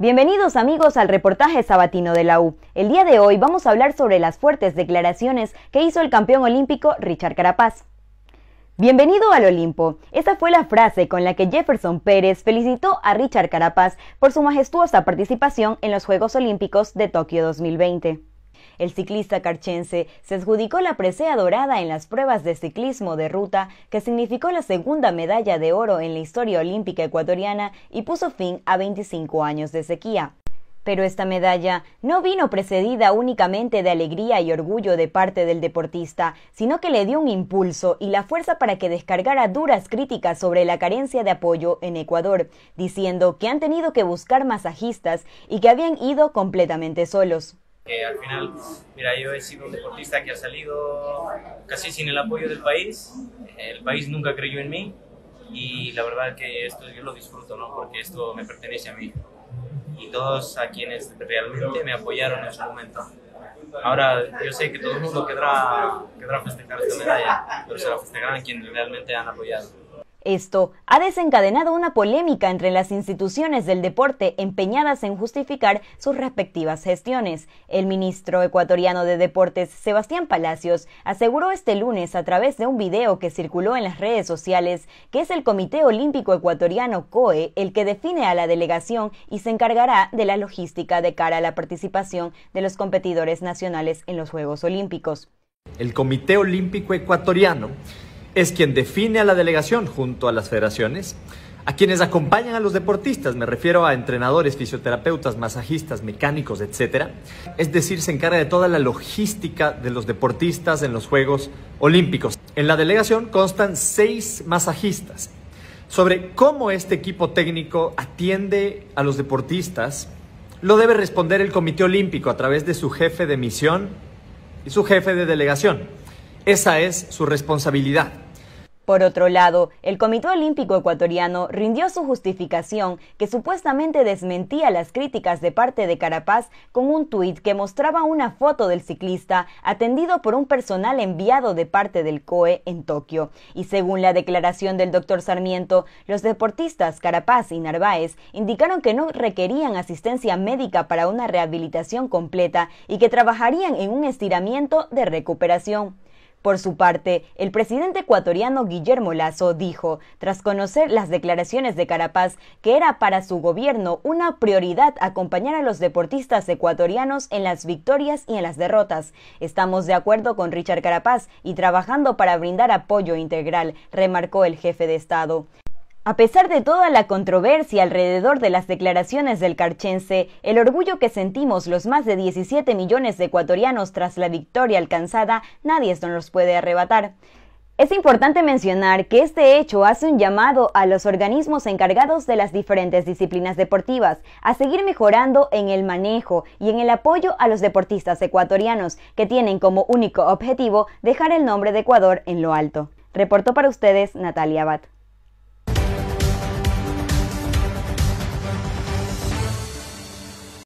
Bienvenidos amigos al reportaje sabatino de la U. El día de hoy vamos a hablar sobre las fuertes declaraciones que hizo el campeón olímpico Richard Carapaz. Bienvenido al Olimpo. Esa fue la frase con la que Jefferson Pérez felicitó a Richard Carapaz por su majestuosa participación en los Juegos Olímpicos de Tokio 2020. El ciclista carchense se adjudicó la presea dorada en las pruebas de ciclismo de ruta, que significó la segunda medalla de oro en la historia olímpica ecuatoriana y puso fin a 25 años de sequía. Pero esta medalla no vino precedida únicamente de alegría y orgullo de parte del deportista, sino que le dio un impulso y la fuerza para que descargara duras críticas sobre la carencia de apoyo en Ecuador, diciendo que han tenido que buscar masajistas y que habían ido completamente solos que al final, mira, yo he sido un deportista que ha salido casi sin el apoyo del país, el país nunca creyó en mí y la verdad que esto yo lo disfruto, ¿no? Porque esto me pertenece a mí y todos a quienes realmente me apoyaron en su momento. Ahora, yo sé que todo el mundo quedará querrá festejar esta medalla, pero se la festejarán quienes realmente han apoyado. Esto ha desencadenado una polémica entre las instituciones del deporte empeñadas en justificar sus respectivas gestiones. El ministro ecuatoriano de Deportes, Sebastián Palacios, aseguró este lunes a través de un video que circuló en las redes sociales que es el Comité Olímpico Ecuatoriano COE el que define a la delegación y se encargará de la logística de cara a la participación de los competidores nacionales en los Juegos Olímpicos. El Comité Olímpico Ecuatoriano es quien define a la delegación junto a las federaciones, a quienes acompañan a los deportistas, me refiero a entrenadores, fisioterapeutas, masajistas, mecánicos, etc. Es decir, se encarga de toda la logística de los deportistas en los Juegos Olímpicos. En la delegación constan seis masajistas. Sobre cómo este equipo técnico atiende a los deportistas, lo debe responder el Comité Olímpico a través de su jefe de misión y su jefe de delegación. Esa es su responsabilidad. Por otro lado, el Comité Olímpico Ecuatoriano rindió su justificación que supuestamente desmentía las críticas de parte de Carapaz con un tuit que mostraba una foto del ciclista atendido por un personal enviado de parte del COE en Tokio. Y según la declaración del doctor Sarmiento, los deportistas Carapaz y Narváez indicaron que no requerían asistencia médica para una rehabilitación completa y que trabajarían en un estiramiento de recuperación. Por su parte, el presidente ecuatoriano Guillermo Lazo dijo, tras conocer las declaraciones de Carapaz, que era para su gobierno una prioridad acompañar a los deportistas ecuatorianos en las victorias y en las derrotas. Estamos de acuerdo con Richard Carapaz y trabajando para brindar apoyo integral, remarcó el jefe de Estado. A pesar de toda la controversia alrededor de las declaraciones del carchense, el orgullo que sentimos los más de 17 millones de ecuatorianos tras la victoria alcanzada, nadie nos puede arrebatar. Es importante mencionar que este hecho hace un llamado a los organismos encargados de las diferentes disciplinas deportivas a seguir mejorando en el manejo y en el apoyo a los deportistas ecuatorianos que tienen como único objetivo dejar el nombre de Ecuador en lo alto. Reportó para ustedes Natalia Abad.